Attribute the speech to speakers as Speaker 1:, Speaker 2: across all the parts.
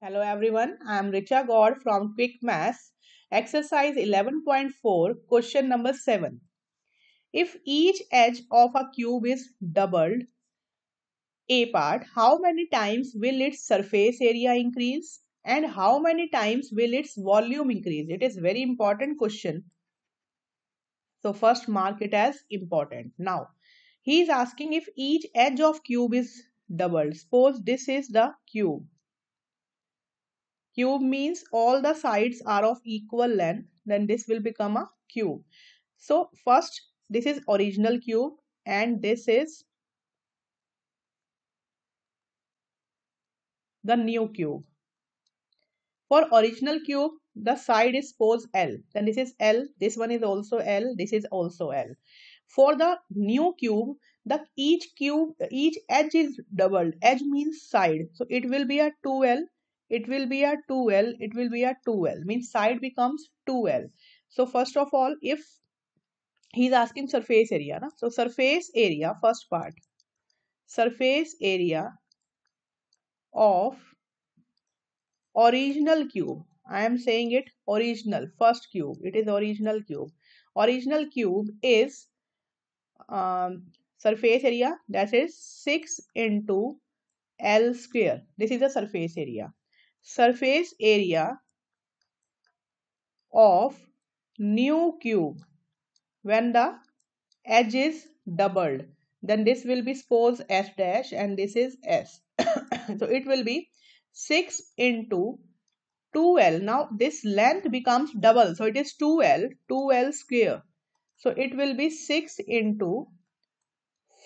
Speaker 1: Hello everyone, I am Richa Gaur from Quick Maths, exercise 11.4, question number 7. If each edge of a cube is doubled, A part, how many times will its surface area increase and how many times will its volume increase? It is very important question. So first mark it as important. Now he is asking if each edge of cube is doubled. Suppose this is the cube. Cube means all the sides are of equal length. Then this will become a cube. So first this is original cube and this is the new cube. For original cube, the side is suppose L. Then this is L, this one is also L, this is also L. For the new cube, the each cube, each edge is doubled. Edge means side. So it will be a 2L. It will be a 2L. It will be a 2L. Means side becomes 2L. So first of all, if he is asking surface area. Na? So surface area, first part. Surface area of original cube. I am saying it original, first cube. It is original cube. Original cube is um, surface area that is 6 into L square. This is the surface area. Surface area of new cube when the edge is doubled then this will be suppose s dash and this is s so it will be 6 into 2l now this length becomes double so it is 2l 2l square so it will be 6 into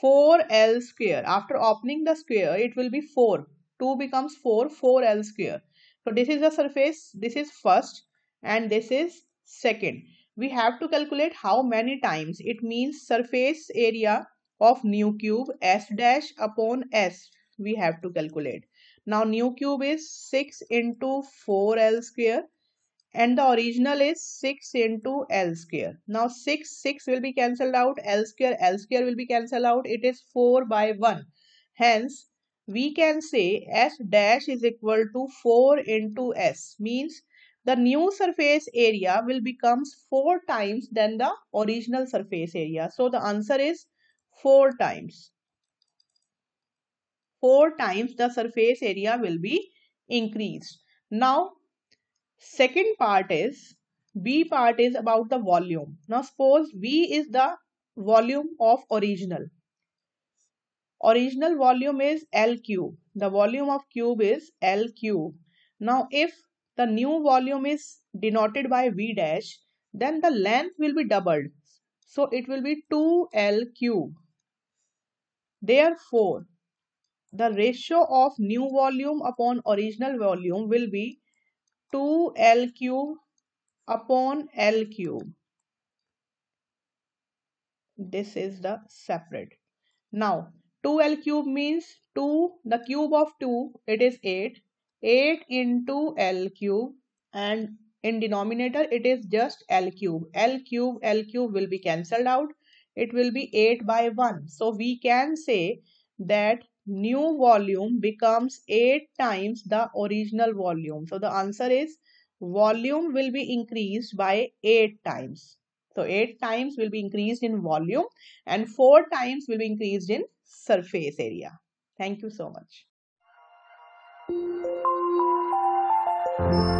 Speaker 1: 4L square. After opening the square, it will be 4. 2 becomes 4, 4L square. So this is the surface, this is first and this is second. We have to calculate how many times. It means surface area of new cube S dash upon S we have to calculate. Now new cube is 6 into 4L square and the original is 6 into L square. Now 6, 6 will be cancelled out, L square, L square will be cancelled out. It is 4 by 1. Hence, we can say S dash is equal to 4 into S means the new surface area will becomes 4 times than the original surface area. So the answer is 4 times. 4 times the surface area will be increased. Now Second part is B part is about the volume. Now suppose V is the volume of original. Original volume is L cube. The volume of cube is L cube. Now if the new volume is denoted by V dash, then the length will be doubled. So it will be 2L cube. Therefore, the ratio of new volume upon original volume will be 2L cube upon L cube. This is the separate. Now 2L cube means 2, the cube of 2, it is 8. 8 into L cube and in denominator it is just L cube. L cube, L cube will be cancelled out. It will be 8 by 1. So we can say that new volume becomes 8 times the original volume. So the answer is volume will be increased by 8 times. So 8 times will be increased in volume and 4 times will be increased in surface area. Thank you so much.